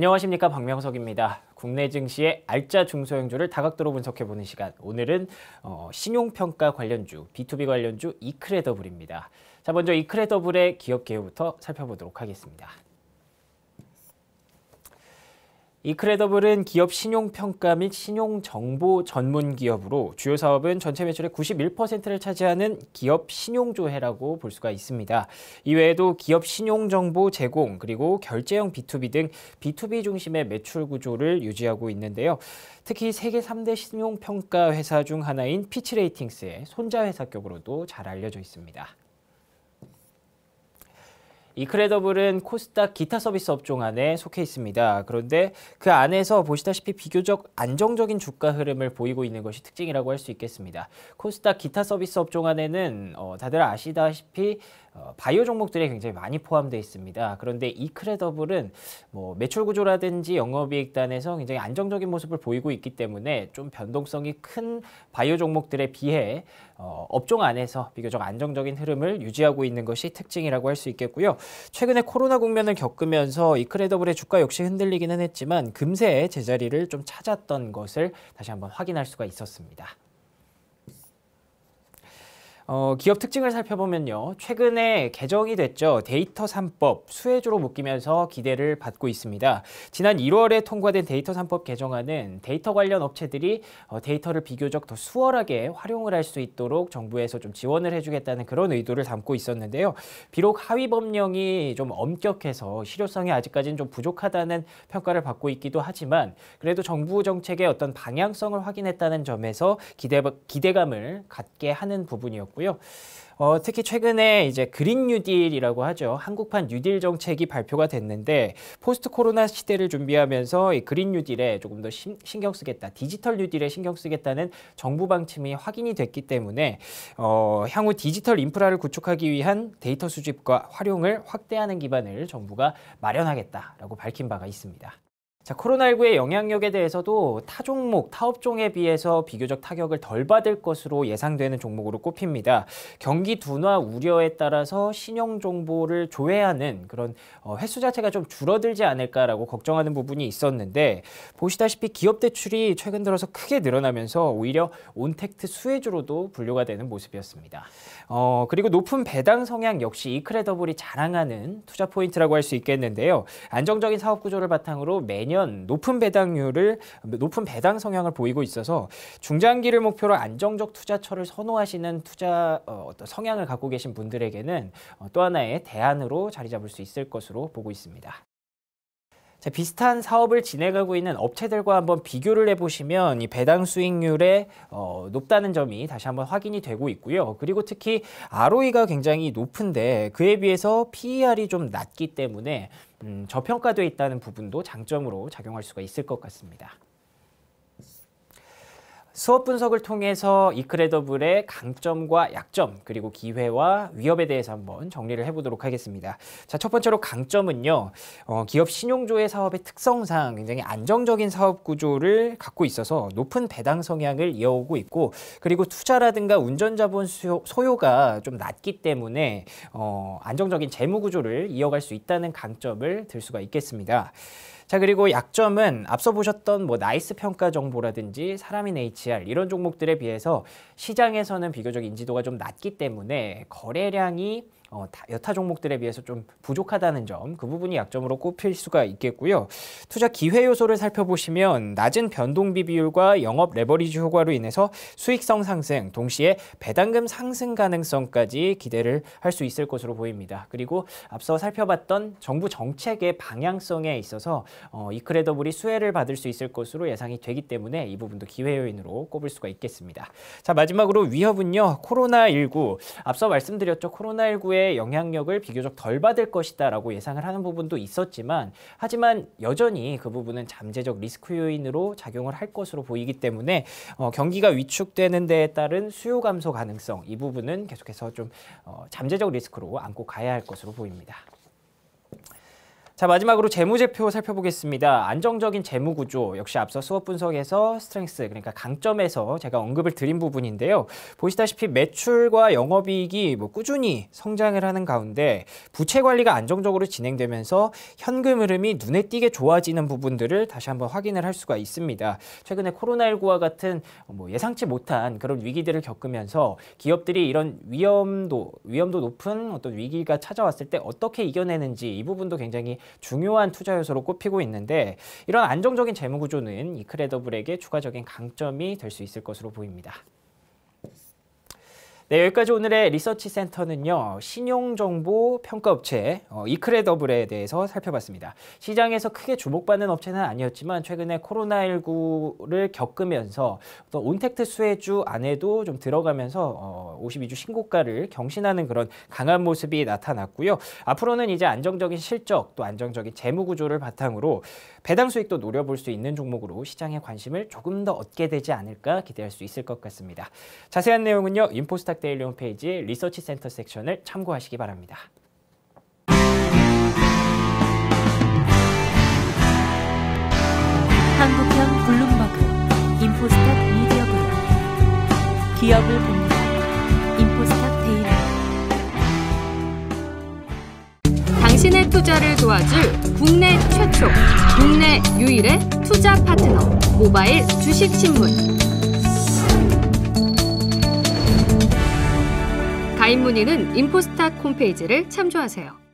안녕하십니까 박명석입니다. 국내 증시의 알짜 중소형주를 다각도로 분석해보는 시간. 오늘은 어, 신용평가 관련주, B2B 관련주 이크레더블입니다. 자 먼저 이크레더블의 기업 개요부터 살펴보도록 하겠습니다. 이크레더블은 기업 신용평가 및 신용정보 전문 기업으로 주요 사업은 전체 매출의 91%를 차지하는 기업 신용조회라고 볼 수가 있습니다. 이외에도 기업 신용정보 제공 그리고 결제형 B2B 등 B2B 중심의 매출 구조를 유지하고 있는데요. 특히 세계 3대 신용평가 회사 중 하나인 피치레이팅스의 손자회사격으로도 잘 알려져 있습니다. 이크레더블은 코스닥 기타 서비스 업종 안에 속해 있습니다. 그런데 그 안에서 보시다시피 비교적 안정적인 주가 흐름을 보이고 있는 것이 특징이라고 할 수 있겠습니다. 코스닥 기타 서비스 업종 안에는 어, 다들 아시다시피 어, 바이오 종목들이 굉장히 많이 포함되어 있습니다. 그런데 이 크레더블은 뭐 매출 구조라든지 영업이익단에서 굉장히 안정적인 모습을 보이고 있기 때문에 좀 변동성이 큰 바이오 종목들에 비해 어, 업종 안에서 비교적 안정적인 흐름을 유지하고 있는 것이 특징이라고 할 수 있겠고요. 최근에 코로나 국면을 겪으면서 이 크레더블의 주가 역시 흔들리기는 했지만 금세 제자리를 좀 찾았던 것을 다시 한번 확인할 수가 있었습니다. 어, 기업 특징을 살펴보면요. 최근에 개정이 됐죠. 데이터 3법 수혜주로 묶이면서 기대를 받고 있습니다. 지난 1월에 통과된 데이터 3법 개정안은 데이터 관련 업체들이 어, 데이터를 비교적 더 수월하게 활용을 할 수 있도록 정부에서 좀 지원을 해주겠다는 그런 의도를 담고 있었는데요. 비록 하위 법령이 좀 엄격해서 실효성이 아직까지는 좀 부족하다는 평가를 받고 있기도 하지만 그래도 정부 정책의 어떤 방향성을 확인했다는 점에서 기대, 기대감을 갖게 하는 부분이었고 있고요. 어, 특히 최근에 이제 그린 뉴딜이라고 하죠. 한국판 뉴딜 정책이 발표가 됐는데 포스트 코로나 시대를 준비하면서 이 그린 뉴딜에 조금 더 심, 신경 쓰겠다. 디지털 뉴딜에 신경 쓰겠다는 정부 방침이 확인이 됐기 때문에 어, 향후 디지털 인프라를 구축하기 위한 데이터 수집과 활용을 확대하는 기반을 정부가 마련하겠다라고 밝힌 바가 있습니다. 자, 코로나19의 영향력에 대해서도 타 종목, 타 업종에 비해서 비교적 타격을 덜 받을 것으로 예상되는 종목으로 꼽힙니다. 경기 둔화 우려에 따라서 신용 정보를 조회하는 그런 어, 횟수 자체가 좀 줄어들지 않을까라고 걱정하는 부분이 있었는데 보시다시피 기업 대출이 최근 들어서 크게 늘어나면서 오히려 온택트 수혜주로도 분류가 되는 모습이었습니다. 어, 그리고 높은 배당 성향 역시 이크레더블이 자랑하는 투자 포인트라고 할 수 있겠는데요. 안정적인 사업 구조를 바탕으로 매년 매년 높은 배당률을 높은 배당 성향을 보이고 있어서 중장기를 목표로 안정적 투자처를 선호하시는 투자 어, 어떤 성향을 갖고 계신 분들에게는 어, 또 하나의 대안으로 자리 잡을 수 있을 것으로 보고 있습니다. 자, 비슷한 사업을 진행하고 있는 업체들과 한번 비교를 해보시면 이 배당 수익률의 어, 높다는 점이 다시 한번 확인이 되고 있고요. 그리고 특히 ROE가 굉장히 높은데 그에 비해서 PER이 좀 낮기 때문에 음, 저평가되어 있다는 부분도 장점으로 작용할 수가 있을 것 같습니다. 수업 분석을 통해서 이크레더블의 강점과 약점 그리고 기회와 위협에 대해서 한번 정리를 해보도록 하겠습니다. 자, 첫 번째로 강점은요. 어, 기업 신용조회 사업의 특성상 굉장히 안정적인 사업 구조를 갖고 있어서 높은 배당 성향을 이어오고 있고 그리고 투자라든가 운전자본 소요, 가좀 낮기 때문에 어, 안정적인 재무 구조를 이어갈 수 있다는 강점을 들 수가 있겠습니다. 자 그리고 약점은 앞서 보셨던 뭐 나이스 평가 정보라든지 사람인 HR 이런 종목들에 비해서 시장에서는 비교적 인지도가 좀 낮기 때문에 거래량이 어, 여타 종목들에 비해서 좀 부족하다는 점, 그 부분이 약점으로 꼽힐 수가 있겠고요. 투자 기회 요소를 살펴보시면 낮은 변동비 비율과 영업 레버리지 효과로 인해서 수익성 상승, 동시에 배당금 상승 가능성까지 기대를 할 수 있을 것으로 보입니다. 그리고 앞서 살펴봤던 정부 정책의 방향성에 있어서 어, 이크레더블이 수혜를 받을 수 있을 것으로 예상이 되기 때문에 이 부분도 기회 요인으로 꼽을 수가 있겠습니다. 자 마지막으로 위협은요. 코로나19 앞서 말씀드렸죠. 코로나19의 정도의 영향력을 비교적 덜 받을 것이다라고 예상을 하는 부분도 있었지만 하지만 여전히 그 부분은 잠재적 리스크 요인으로 작용을 할 것으로 보이기 때문에 어, 경기가 위축되는 데에 따른 수요 감소 가능성 이 부분은 계속해서 좀 어, 잠재적 리스크로 안고 가야 할 것으로 보입니다. 자 마지막으로 재무제표 살펴보겠습니다. 안정적인 재무구조 역시 앞서 수업 분석에서 스트렝스 그러니까 강점에서 제가 언급을 드린 부분인데요. 보시다시피 매출과 영업이익이 뭐 꾸준히 성장을 하는 가운데 부채 관리가 안정적으로 진행되면서 현금 흐름이 눈에 띄게 좋아지는 부분들을 다시 한번 확인을 할 수가 있습니다. 최근에 코로나19와 같은 뭐 예상치 못한 그런 위기들을 겪으면서 기업들이 이런 위험도 위험도 높은 어떤 위기가 찾아왔을 때 어떻게 이겨내는지 이 부분도 굉장히 중요한 투자 요소로 꼽히고 있는데 이런 안정적인 재무 구조는 이 크레더블에게 추가적인 강점이 될 수 있을 것으로 보입니다. 네, 여기까지 오늘의 리서치 센터는요. 신용정보 평가업체 어, 이크레더블에 대해서 살펴봤습니다. 시장에서 크게 주목받는 업체는 아니었지만 최근에 코로나19를 겪으면서 또 온택트 수혜주 안에도 좀 들어가면서 어, 52주 신고가를 경신하는 그런 강한 모습이 나타났고요. 앞으로는 이제 안정적인 실적 또 안정적인 재무 구조를 바탕으로 배당 수익도 노려볼 수 있는 종목으로 시장의 관심을 조금 더 얻게 되지 않을까 기대할 수 있을 것 같습니다. 자세한 내용은요. 인포스타 신한 데일리 홈페이지 리서치 센터 섹션을 참고하시기 바랍니다. 한국형 블룸버그 인포스탁 미디어 그룹 기업을 봅니다. 인포스탁 데일리 당신의 투자를 도와줄 국내 최초, 국내 유일의 투자 파트너 모바일 주식신문 가입 문의는 인포스타 홈페이지를 참조하세요.